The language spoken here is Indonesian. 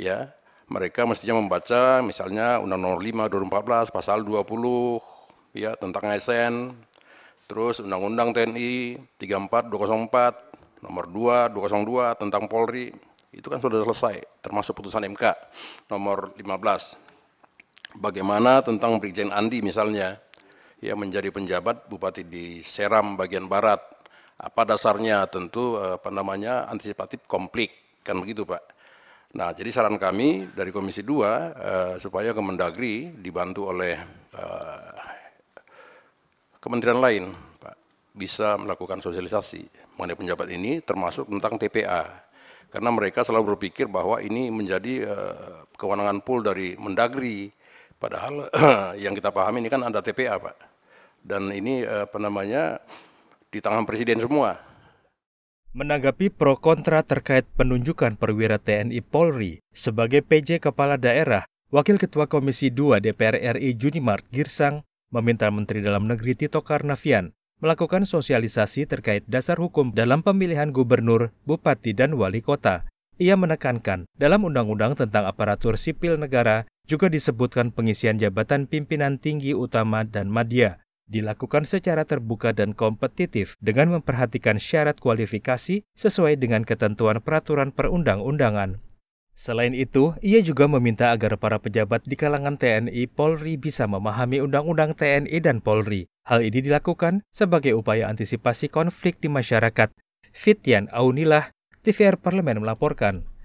ya mereka mestinya membaca misalnya Undang-Undang 5 2014 pasal 20 ya tentang ASN terus Undang-Undang TNI 34 204 nomor 2 202 tentang Polri itu kan sudah selesai termasuk putusan MK nomor 15 bagaimana tentang Brigjen Andi misalnya ya menjadi penjabat bupati di Seram bagian barat apa dasarnya tentu eh, apa namanya antisipatif komplik kan begitu Pak Nah, jadi saran kami dari Komisi 2 uh, eh, supaya Kemendagri dibantu oleh uh, kementerian lain Pak, bisa melakukan sosialisasi mengenai penjabat ini termasuk tentang TPA. Karena mereka selalu berpikir bahwa ini menjadi uh, kewenangan pool dari Mendagri. Padahal yang kita pahami ini kan ada TPA, Pak. Dan ini apa namanya di tangan presiden semua Menanggapi pro kontra terkait penunjukan perwira TNI Polri sebagai PJ Kepala Daerah, Wakil Ketua Komisi 2 DPR RI Junimart Girsang meminta Menteri Dalam Negeri Tito Karnavian melakukan sosialisasi terkait dasar hukum dalam pemilihan gubernur, bupati, dan wali kota. Ia menekankan dalam Undang-Undang tentang Aparatur Sipil Negara juga disebutkan pengisian jabatan pimpinan tinggi utama dan media dilakukan secara terbuka dan kompetitif dengan memperhatikan syarat kualifikasi sesuai dengan ketentuan peraturan perundang-undangan. Selain itu, ia juga meminta agar para pejabat di kalangan TNI Polri bisa memahami undang-undang TNI dan Polri. Hal ini dilakukan sebagai upaya antisipasi konflik di masyarakat. Fitian Aunilah, TVR Parlemen melaporkan.